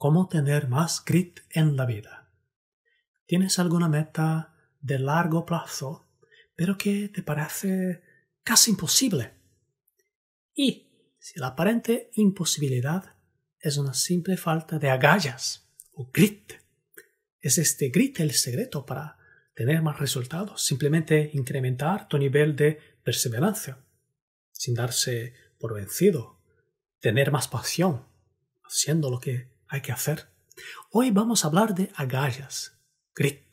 cómo tener más grit en la vida. ¿Tienes alguna meta de largo plazo, pero que te parece casi imposible? Y si la aparente imposibilidad es una simple falta de agallas o grit, es este grit el secreto para tener más resultados, simplemente incrementar tu nivel de perseverancia, sin darse por vencido, tener más pasión, haciendo lo que hay que hacer. Hoy vamos a hablar de agallas, grit.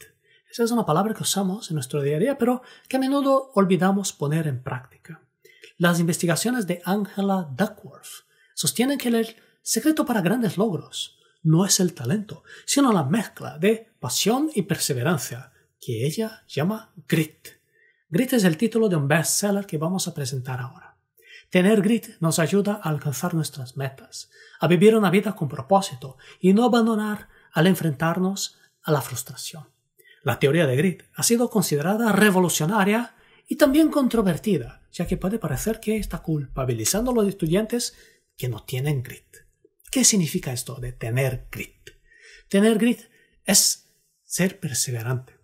Esa es una palabra que usamos en nuestro día a día, pero que a menudo olvidamos poner en práctica. Las investigaciones de Angela Duckworth sostienen que el secreto para grandes logros no es el talento, sino la mezcla de pasión y perseverancia, que ella llama grit. Grit es el título de un bestseller que vamos a presentar ahora. Tener grit nos ayuda a alcanzar nuestras metas, a vivir una vida con propósito y no abandonar al enfrentarnos a la frustración. La teoría de grit ha sido considerada revolucionaria y también controvertida, ya que puede parecer que está culpabilizando a los estudiantes que no tienen grit. ¿Qué significa esto de tener grit? Tener grit es ser perseverante,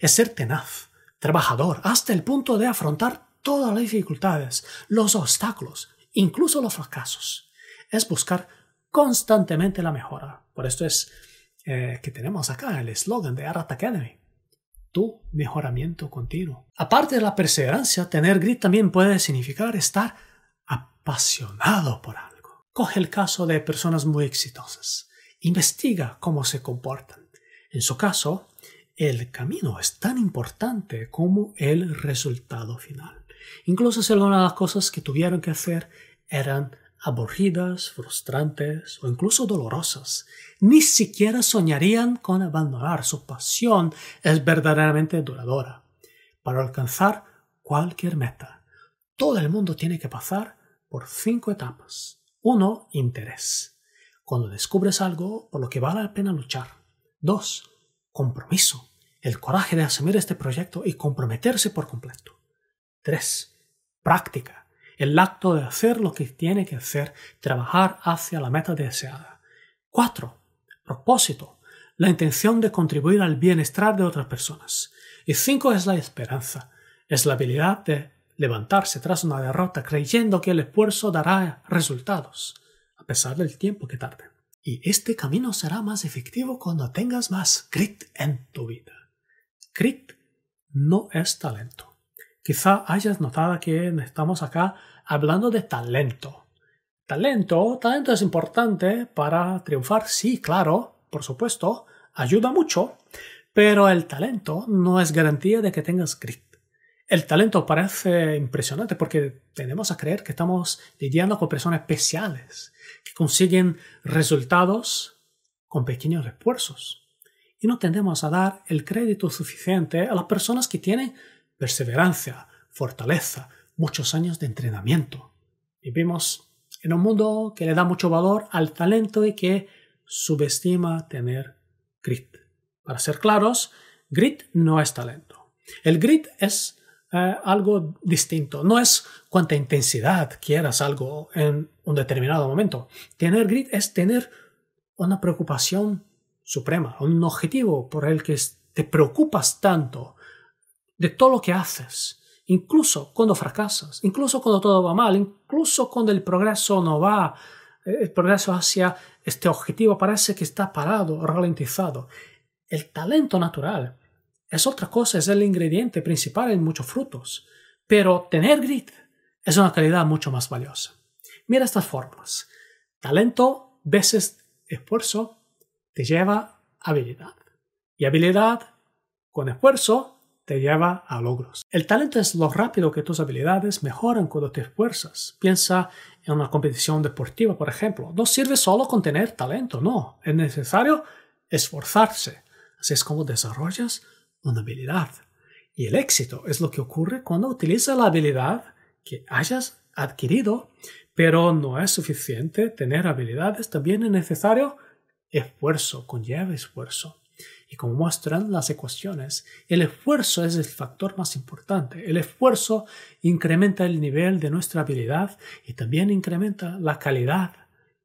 es ser tenaz, trabajador, hasta el punto de afrontar todas las dificultades, los obstáculos, incluso los fracasos. Es buscar constantemente la mejora. Por esto es eh, que tenemos acá el eslogan de Arata Academy. Tu mejoramiento continuo. Aparte de la perseverancia, tener grit también puede significar estar apasionado por algo. Coge el caso de personas muy exitosas. Investiga cómo se comportan. En su caso, el camino es tan importante como el resultado final. Incluso si algunas de las cosas que tuvieron que hacer eran aburridas, frustrantes o incluso dolorosas. Ni siquiera soñarían con abandonar. Su pasión es verdaderamente duradera. Para alcanzar cualquier meta, todo el mundo tiene que pasar por cinco etapas. Uno, Interés. Cuando descubres algo por lo que vale la pena luchar. Dos, Compromiso. El coraje de asumir este proyecto y comprometerse por completo. 3. práctica. El acto de hacer lo que tiene que hacer, trabajar hacia la meta deseada. Cuatro, propósito. La intención de contribuir al bienestar de otras personas. Y cinco es la esperanza. Es la habilidad de levantarse tras una derrota creyendo que el esfuerzo dará resultados, a pesar del tiempo que tarde. Y este camino será más efectivo cuando tengas más grit en tu vida. Grit no es talento. Quizá hayas notado que estamos acá hablando de talento. Talento, talento es importante para triunfar, sí, claro, por supuesto, ayuda mucho, pero el talento no es garantía de que tengas grit. El talento parece impresionante porque tenemos a creer que estamos lidiando con personas especiales, que consiguen resultados con pequeños esfuerzos. Y no tendemos a dar el crédito suficiente a las personas que tienen perseverancia, fortaleza, muchos años de entrenamiento. Vivimos en un mundo que le da mucho valor al talento y que subestima tener grit. Para ser claros, grit no es talento. El grit es eh, algo distinto. No es cuánta intensidad quieras algo en un determinado momento. Tener grit es tener una preocupación suprema, un objetivo por el que te preocupas tanto de todo lo que haces, incluso cuando fracasas, incluso cuando todo va mal, incluso cuando el progreso no va, eh, el progreso hacia este objetivo parece que está parado, ralentizado. El talento natural es otra cosa, es el ingrediente principal en muchos frutos, pero tener grit es una calidad mucho más valiosa. Mira estas formas. Talento veces esfuerzo te lleva habilidad. Y habilidad con esfuerzo te lleva a logros. El talento es lo rápido que tus habilidades mejoran cuando te esfuerzas. Piensa en una competición deportiva, por ejemplo. No sirve solo con tener talento, no. Es necesario esforzarse. Así es como desarrollas una habilidad. Y el éxito es lo que ocurre cuando utilizas la habilidad que hayas adquirido, pero no es suficiente tener habilidades, también es necesario esfuerzo, conlleva esfuerzo. Y como muestran las ecuaciones, el esfuerzo es el factor más importante. El esfuerzo incrementa el nivel de nuestra habilidad y también incrementa la calidad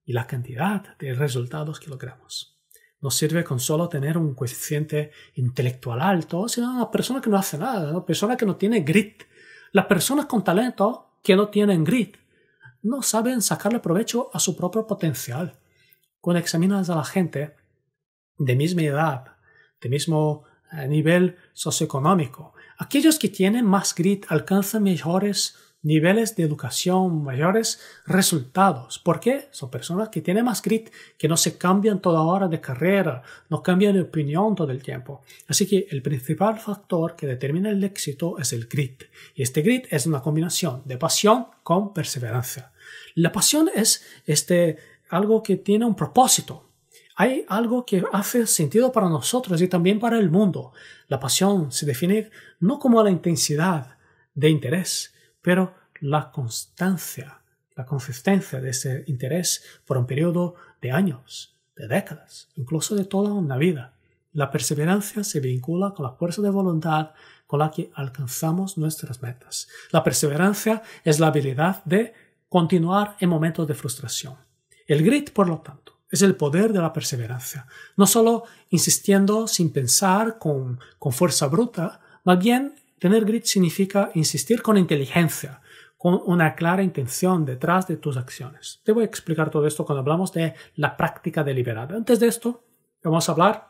y la cantidad de resultados que logramos. No sirve con solo tener un coeficiente intelectual alto, sino una persona que no hace nada, una persona que no tiene grit. Las personas con talento que no tienen grit no saben sacarle provecho a su propio potencial. Cuando examinas a la gente de misma edad de este mismo eh, nivel socioeconómico. Aquellos que tienen más grit alcanzan mejores niveles de educación, mayores resultados. ¿Por qué? Son personas que tienen más grit, que no se cambian toda hora de carrera, no cambian de opinión todo el tiempo. Así que el principal factor que determina el éxito es el grit. Y este grit es una combinación de pasión con perseverancia. La pasión es este, algo que tiene un propósito, hay algo que hace sentido para nosotros y también para el mundo. La pasión se define no como la intensidad de interés, pero la constancia, la consistencia de ese interés por un periodo de años, de décadas, incluso de toda una vida. La perseverancia se vincula con la fuerza de voluntad con la que alcanzamos nuestras metas. La perseverancia es la habilidad de continuar en momentos de frustración. El grit, por lo tanto, es el poder de la perseverancia. No solo insistiendo sin pensar, con, fuerza bruta, más bien tener grit significa insistir con inteligencia, con una clara intención detrás de tus acciones. Te voy a explicar todo esto cuando hablamos de la práctica deliberada. Antes de esto, vamos a hablar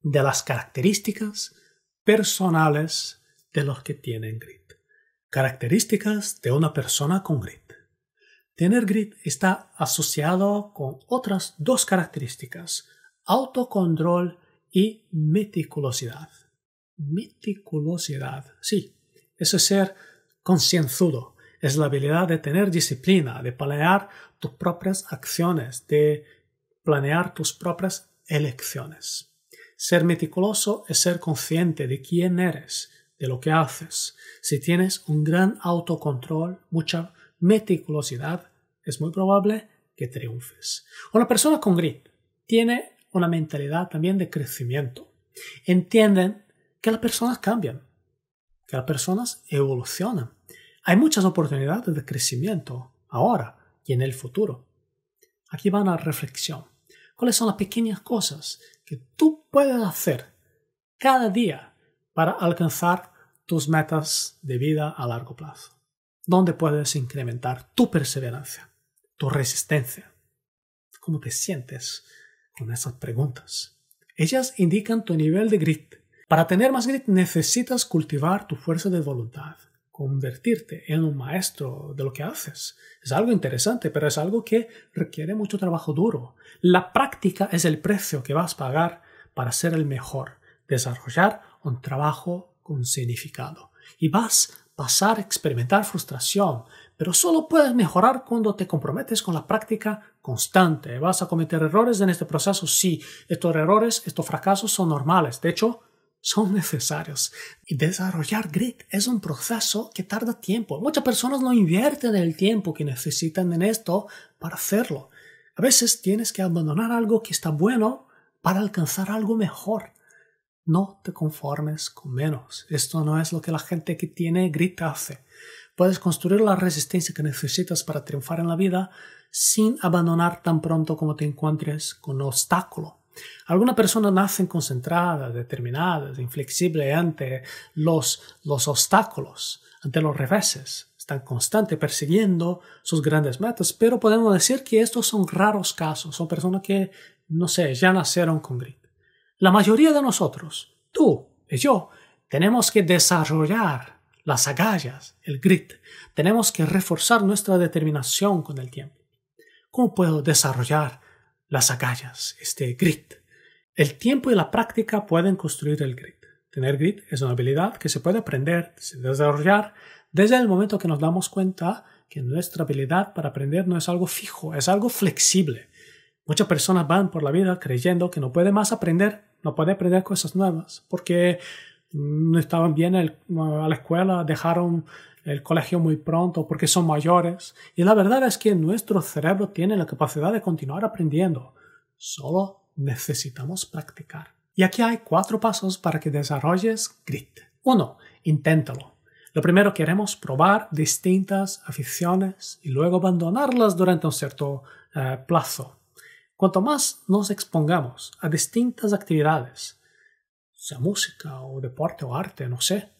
de las características personales de los que tienen grit. Características de una persona con grit. Tener grit está asociado con otras dos características, autocontrol y meticulosidad. Meticulosidad, sí, eso es ser concienzudo, es la habilidad de tener disciplina, de planear tus propias acciones, de planear tus propias elecciones. Ser meticuloso es ser consciente de quién eres, de lo que haces. Si tienes un gran autocontrol, mucha meticulosidad, es muy probable que triunfes. Una persona con grit tiene una mentalidad también de crecimiento. Entienden que las personas cambian, que las personas evolucionan. Hay muchas oportunidades de crecimiento ahora y en el futuro. Aquí van a reflexión. ¿Cuáles son las pequeñas cosas que tú puedes hacer cada día para alcanzar tus metas de vida a largo plazo? ¿Dónde puedes incrementar tu perseverancia, tu resistencia. ¿Cómo te sientes con esas preguntas? Ellas indican tu nivel de grit. Para tener más grit necesitas cultivar tu fuerza de voluntad, convertirte en un maestro de lo que haces. Es algo interesante, pero es algo que requiere mucho trabajo duro. La práctica es el precio que vas a pagar para ser el mejor, desarrollar un trabajo con significado. Y vas pasar a experimentar frustración, pero solo puedes mejorar cuando te comprometes con la práctica constante. Vas a cometer errores en este proceso, sí. Estos errores, estos fracasos son normales. De hecho, son necesarios. Y desarrollar grit es un proceso que tarda tiempo. Muchas personas no invierten el tiempo que necesitan en esto para hacerlo. A veces tienes que abandonar algo que está bueno para alcanzar algo mejor. No te conformes con menos. Esto no es lo que la gente que tiene grita hace. Puedes construir la resistencia que necesitas para triunfar en la vida sin abandonar tan pronto como te encuentres con un obstáculo. Algunas personas nacen concentradas, determinadas, inflexibles ante los, los obstáculos, ante los reveses están constante persiguiendo sus grandes metas, pero podemos decir que estos son raros casos, son personas que, no sé, ya nacieron con grit. La mayoría de nosotros, tú y yo, tenemos que desarrollar las agallas, el grit. Tenemos que reforzar nuestra determinación con el tiempo. ¿Cómo puedo desarrollar las agallas, este grit? El tiempo y la práctica pueden construir el grit. Tener grit es una habilidad que se puede aprender, se desarrollar desde el momento que nos damos cuenta que nuestra habilidad para aprender no es algo fijo, es algo flexible. Muchas personas van por la vida creyendo que no pueden más aprender no puede aprender cosas nuevas porque no estaban bien a la escuela, dejaron el colegio muy pronto porque son mayores. Y la verdad es que nuestro cerebro tiene la capacidad de continuar aprendiendo. Solo necesitamos practicar. Y aquí hay cuatro pasos para que desarrolles grit. Uno, Inténtalo. Lo primero queremos probar distintas aficiones y luego abandonarlas durante un cierto eh, plazo. Cuanto más nos expongamos a distintas actividades, sea música o deporte o arte, no sé,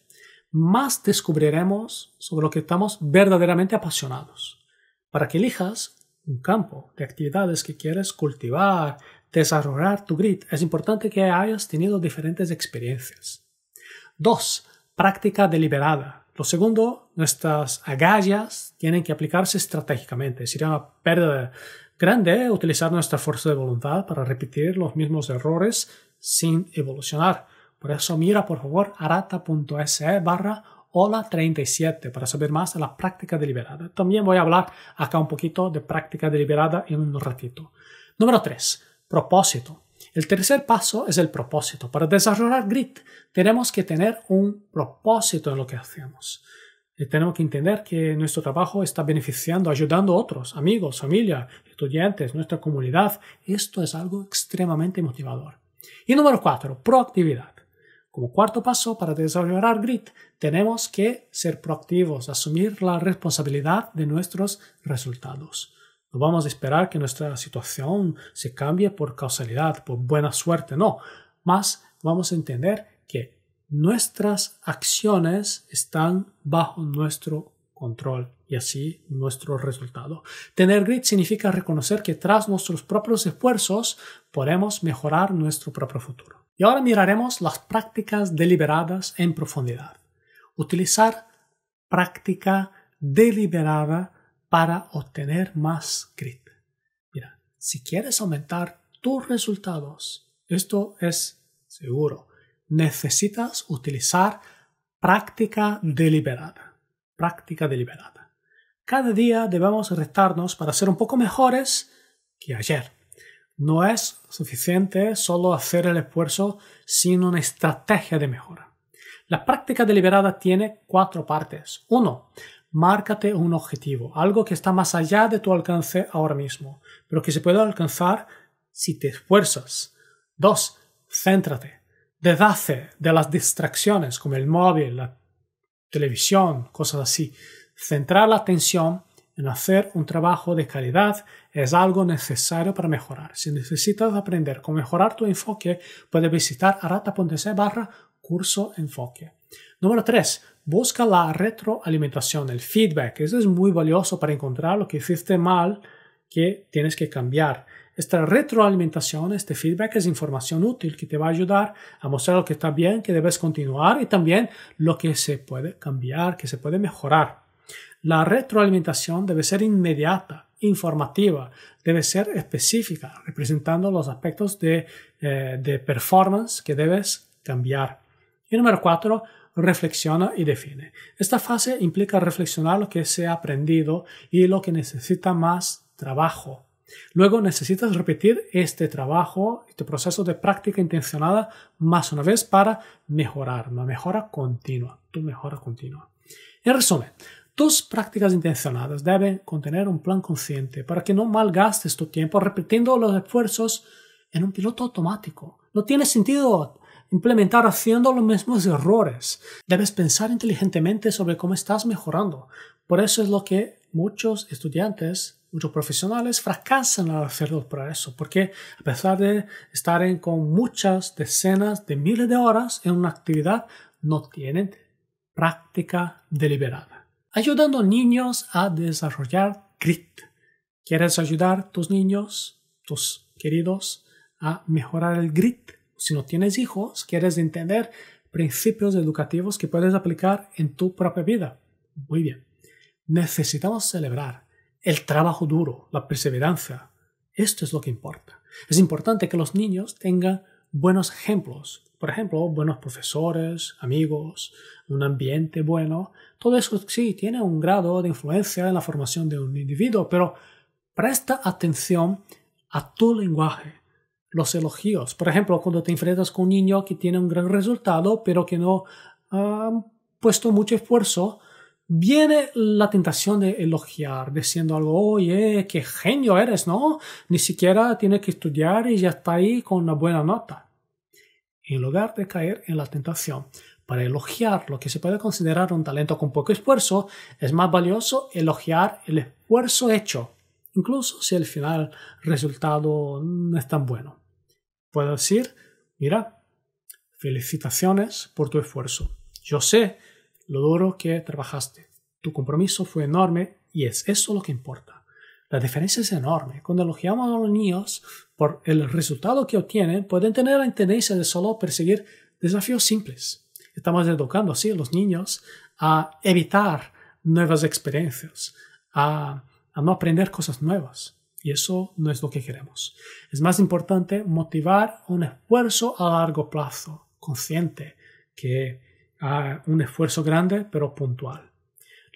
más descubriremos sobre lo que estamos verdaderamente apasionados, para que elijas un campo de actividades que quieres cultivar, desarrollar tu grit, Es importante que hayas tenido diferentes experiencias. Dos, práctica deliberada. Lo segundo, nuestras agallas tienen que aplicarse estratégicamente. Sería una pérdida grande ¿eh? utilizar nuestra fuerza de voluntad para repetir los mismos errores sin evolucionar. Por eso mira por favor arata.se barra hola 37 para saber más de la práctica deliberada. También voy a hablar acá un poquito de práctica deliberada en un ratito. Número 3. Propósito. El tercer paso es el propósito. Para desarrollar grit tenemos que tener un propósito en lo que hacemos. Eh, tenemos que entender que nuestro trabajo está beneficiando, ayudando a otros, amigos, familia, estudiantes, nuestra comunidad. Esto es algo extremadamente motivador. Y número cuatro, proactividad. Como cuarto paso para desarrollar Grit, tenemos que ser proactivos, asumir la responsabilidad de nuestros resultados. No vamos a esperar que nuestra situación se cambie por causalidad, por buena suerte, no. Más vamos a entender que nuestras acciones están bajo nuestro control y así nuestro resultado. Tener grit significa reconocer que tras nuestros propios esfuerzos podemos mejorar nuestro propio futuro. Y ahora miraremos las prácticas deliberadas en profundidad. Utilizar práctica deliberada para obtener más grit. Mira, si quieres aumentar tus resultados, esto es seguro necesitas utilizar práctica deliberada. Práctica deliberada. Cada día debemos restarnos para ser un poco mejores que ayer. No es suficiente solo hacer el esfuerzo sin una estrategia de mejora. La práctica deliberada tiene cuatro partes. Uno, márcate un objetivo, algo que está más allá de tu alcance ahora mismo, pero que se puede alcanzar si te esfuerzas. Dos, céntrate deshace de las distracciones como el móvil, la televisión, cosas así. Centrar la atención en hacer un trabajo de calidad es algo necesario para mejorar. Si necesitas aprender cómo mejorar tu enfoque, puedes visitar arata.se barra curso enfoque. Número 3. Busca la retroalimentación, el feedback. Eso es muy valioso para encontrar lo que hiciste mal que tienes que cambiar. Esta retroalimentación, este feedback es información útil que te va a ayudar a mostrar lo que está bien, que debes continuar y también lo que se puede cambiar, que se puede mejorar. La retroalimentación debe ser inmediata, informativa, debe ser específica, representando los aspectos de, eh, performance que debes cambiar. Y número cuatro, reflexiona y define. Esta fase implica reflexionar lo que se ha aprendido y lo que necesita más trabajo Luego necesitas repetir este trabajo, este proceso de práctica intencionada más una vez para mejorar, una mejora continua, tu mejora continua. En resumen, tus prácticas intencionadas deben contener un plan consciente para que no malgastes tu tiempo repitiendo los esfuerzos en un piloto automático. No tiene sentido implementar haciendo los mismos errores. Debes pensar inteligentemente sobre cómo estás mejorando. Por eso es lo que muchos estudiantes muchos profesionales fracasan al hacerlo el eso, porque a pesar de estar con muchas decenas de miles de horas en una actividad, no tienen práctica deliberada. Ayudando niños a desarrollar grit. ¿Quieres ayudar tus niños, tus queridos, a mejorar el grit? Si no tienes hijos, quieres entender principios educativos que puedes aplicar en tu propia vida. Muy bien. Necesitamos celebrar el trabajo duro, la perseverancia. Esto es lo que importa. Es importante que los niños tengan buenos ejemplos, por ejemplo, buenos profesores, amigos, un ambiente bueno. Todo eso sí tiene un grado de influencia en la formación de un individuo, pero presta atención a tu lenguaje, los elogios. Por ejemplo, cuando te enfrentas con un niño que tiene un gran resultado, pero que no ha puesto mucho esfuerzo viene la tentación de elogiar, diciendo algo, oye, qué genio eres, ¿no? Ni siquiera tienes que estudiar y ya está ahí con una buena nota. En lugar de caer en la tentación para elogiar lo que se puede considerar un talento con poco esfuerzo, es más valioso elogiar el esfuerzo hecho, incluso si el final resultado no es tan bueno. Puedo decir, mira, felicitaciones por tu esfuerzo. Yo sé lo duro que trabajaste. Tu compromiso fue enorme y es eso lo que importa. La diferencia es enorme. Cuando elogiamos a los niños por el resultado que obtienen, pueden tener la tendencia de solo perseguir desafíos simples. Estamos educando así a los niños a evitar nuevas experiencias, a, a no aprender cosas nuevas. Y eso no es lo que queremos. Es más importante motivar un esfuerzo a largo plazo, consciente, que un esfuerzo grande pero puntual.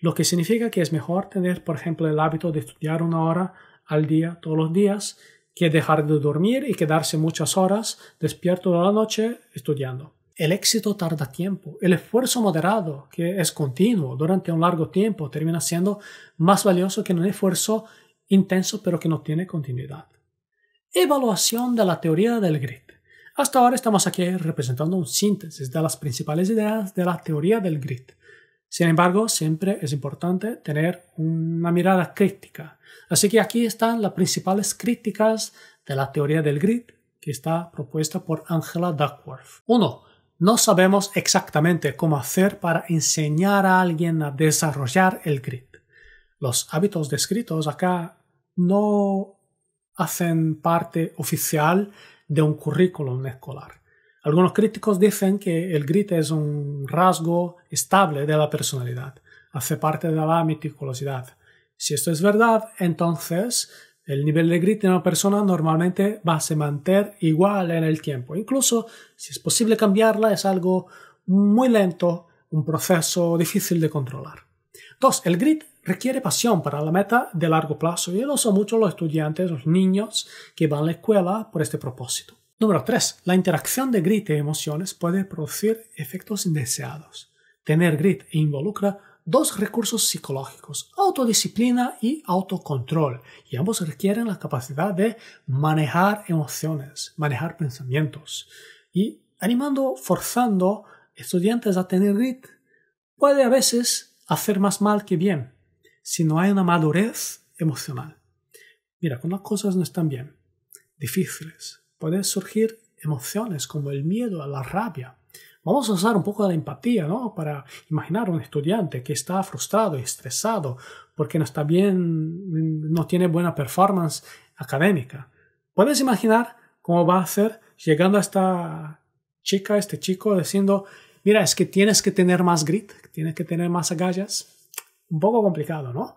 Lo que significa que es mejor tener, por ejemplo, el hábito de estudiar una hora al día todos los días que dejar de dormir y quedarse muchas horas despierto de la noche estudiando. El éxito tarda tiempo. El esfuerzo moderado, que es continuo durante un largo tiempo, termina siendo más valioso que un esfuerzo intenso pero que no tiene continuidad. Evaluación de la teoría del grit. Hasta ahora estamos aquí representando un síntesis de las principales ideas de la teoría del grid. Sin embargo, siempre es importante tener una mirada crítica. Así que aquí están las principales críticas de la teoría del grid que está propuesta por Angela Duckworth. 1. No sabemos exactamente cómo hacer para enseñar a alguien a desarrollar el grid. Los hábitos descritos acá no hacen parte oficial de un currículum escolar. Algunos críticos dicen que el grit es un rasgo estable de la personalidad, hace parte de la meticulosidad. Si esto es verdad, entonces el nivel de grit de una persona normalmente va a se mantener igual en el tiempo. Incluso si es posible cambiarla, es algo muy lento, un proceso difícil de controlar. Dos, el grit requiere pasión para la meta de largo plazo y lo son muchos los estudiantes, los niños que van a la escuela por este propósito. Número 3. La interacción de grit y emociones puede producir efectos indeseados. Tener grit involucra dos recursos psicológicos, autodisciplina y autocontrol, y ambos requieren la capacidad de manejar emociones, manejar pensamientos. Y animando, forzando estudiantes a tener grit, puede a veces hacer más mal que bien si no hay una madurez emocional. Mira, cuando las cosas no están bien, difíciles, pueden surgir emociones como el miedo, la rabia. Vamos a usar un poco de la empatía, ¿no? Para imaginar a un estudiante que está frustrado, y estresado, porque no está bien, no tiene buena performance académica. Puedes imaginar cómo va a ser llegando a esta chica, este chico, diciendo, mira, es que tienes que tener más grit, tienes que tener más agallas. Un poco complicado, ¿no?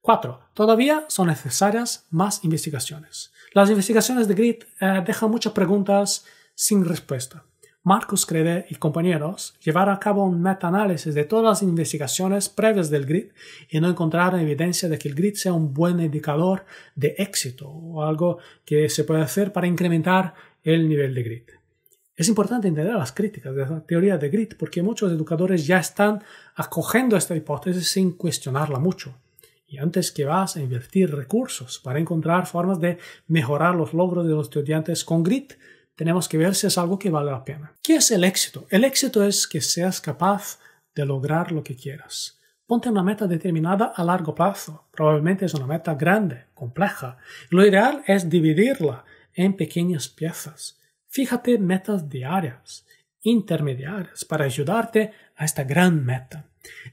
Cuatro, todavía son necesarias más investigaciones. Las investigaciones de grit eh, dejan muchas preguntas sin respuesta. Marcus Crede y compañeros llevaron a cabo un metaanálisis de todas las investigaciones previas del grit y no encontraron evidencia de que el grit sea un buen indicador de éxito o algo que se puede hacer para incrementar el nivel de grit. Es importante entender las críticas de la teoría de Grit porque muchos educadores ya están acogiendo esta hipótesis sin cuestionarla mucho. Y antes que vas a invertir recursos para encontrar formas de mejorar los logros de los estudiantes con Grit, tenemos que ver si es algo que vale la pena. ¿Qué es el éxito? El éxito es que seas capaz de lograr lo que quieras. Ponte una meta determinada a largo plazo. Probablemente es una meta grande, compleja. Lo ideal es dividirla en pequeñas piezas. Fíjate metas diarias, intermediarias, para ayudarte a esta gran meta.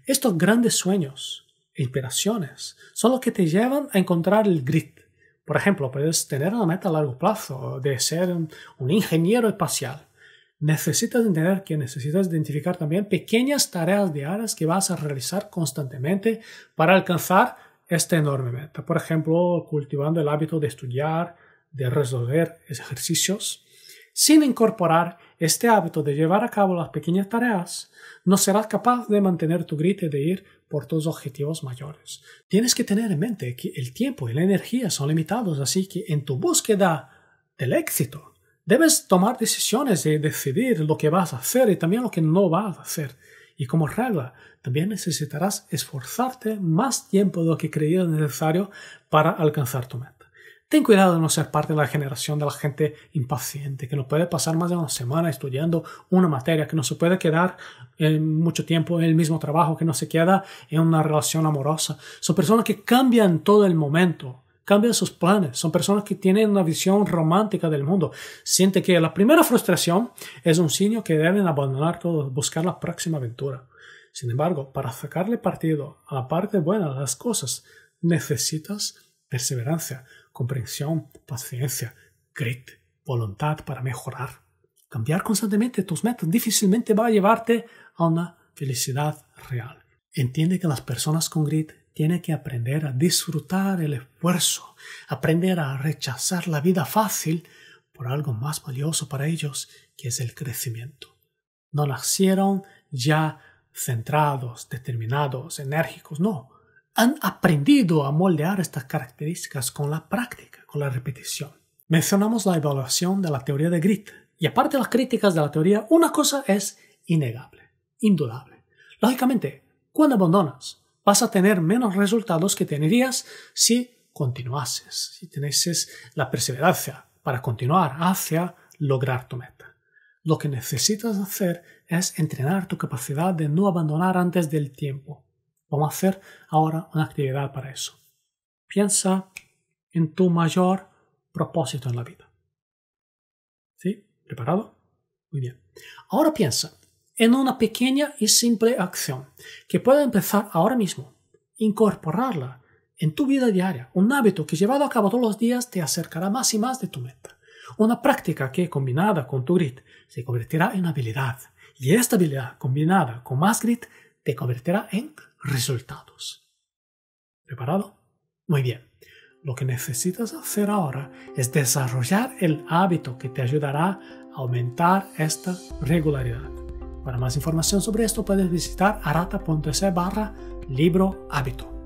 Estos grandes sueños, e inspiraciones, son los que te llevan a encontrar el grit. Por ejemplo, puedes tener una meta a largo plazo de ser un ingeniero espacial. Necesitas entender que necesitas identificar también pequeñas tareas diarias que vas a realizar constantemente para alcanzar esta enorme meta. Por ejemplo, cultivando el hábito de estudiar, de resolver ejercicios sin incorporar este hábito de llevar a cabo las pequeñas tareas, no serás capaz de mantener tu grito de ir por tus objetivos mayores. Tienes que tener en mente que el tiempo y la energía son limitados, así que en tu búsqueda del éxito debes tomar decisiones y decidir lo que vas a hacer y también lo que no vas a hacer. Y como regla, también necesitarás esforzarte más tiempo de lo que creías necesario para alcanzar tu meta. Ten cuidado de no ser parte de la generación de la gente impaciente, que no puede pasar más de una semana estudiando una materia, que no se puede quedar eh, mucho tiempo en el mismo trabajo, que no se queda en una relación amorosa. Son personas que cambian todo el momento, cambian sus planes. Son personas que tienen una visión romántica del mundo. Siente que la primera frustración es un signo que deben abandonar todo, buscar la próxima aventura. Sin embargo, para sacarle partido a la parte buena de las cosas, necesitas perseverancia, comprensión, paciencia, grit, voluntad para mejorar. Cambiar constantemente tus métodos difícilmente va a llevarte a una felicidad real. Entiende que las personas con grit tienen que aprender a disfrutar el esfuerzo, aprender a rechazar la vida fácil por algo más valioso para ellos, que es el crecimiento. No nacieron ya centrados, determinados, enérgicos, no han aprendido a moldear estas características con la práctica, con la repetición. Mencionamos la evaluación de la teoría de Grit y aparte de las críticas de la teoría, una cosa es innegable, indudable. Lógicamente, cuando abandonas, vas a tener menos resultados que tendrías si continuases, si tienes la perseverancia para continuar hacia lograr tu meta. Lo que necesitas hacer es entrenar tu capacidad de no abandonar antes del tiempo, Vamos a hacer ahora una actividad para eso. Piensa en tu mayor propósito en la vida. ¿Sí? ¿Preparado? Muy bien. Ahora piensa en una pequeña y simple acción que pueda empezar ahora mismo. Incorporarla en tu vida diaria, un hábito que llevado a cabo todos los días te acercará más y más de tu meta. Una práctica que, combinada con tu grit, se convertirá en habilidad. Y esta habilidad, combinada con más grit, te convertirá en resultados. ¿Preparado? Muy bien. Lo que necesitas hacer ahora es desarrollar el hábito que te ayudará a aumentar esta regularidad. Para más información sobre esto puedes visitar arata.se barra libro hábito.